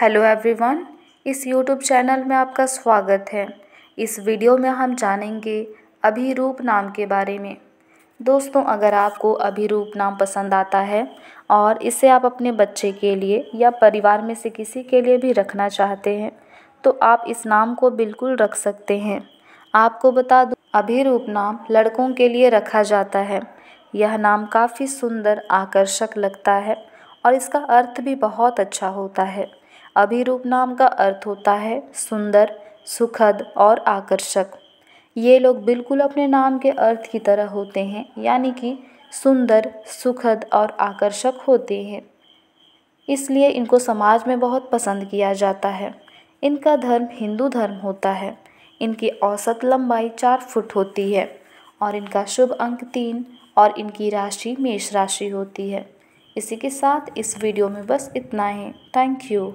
hello everyone इस YouTube channel में आपका स्वागत है इस वीडियो में हम जानेंगे अभिरूप नाम के बारे में दोस्तों अगर आपको अभिरूप नाम पसंद आता है और इसे आप अपने बच्चे के लिए या परिवार में से किसी के लिए भी रखना चाहते हैं तो आप इस नाम को बिल्कुल रख सकते हैं आपको बता दूँ अभिरूप नाम लड़कों के लिए रखा जाता है यह नाम काफ़ी सुंदर आकर्षक लगता है और इसका अर्थ भी बहुत अच्छा होता है अभिरूप नाम का अर्थ होता है सुंदर सुखद और आकर्षक ये लोग बिल्कुल अपने नाम के अर्थ की तरह होते हैं यानी कि सुंदर सुखद और आकर्षक होते हैं इसलिए इनको समाज में बहुत पसंद किया जाता है इनका धर्म हिंदू धर्म होता है इनकी औसत लंबाई चार फुट होती है और इनका शुभ अंक तीन और इनकी राशि मेष राशि होती है इसी के साथ इस वीडियो में बस इतना ही थैंक यू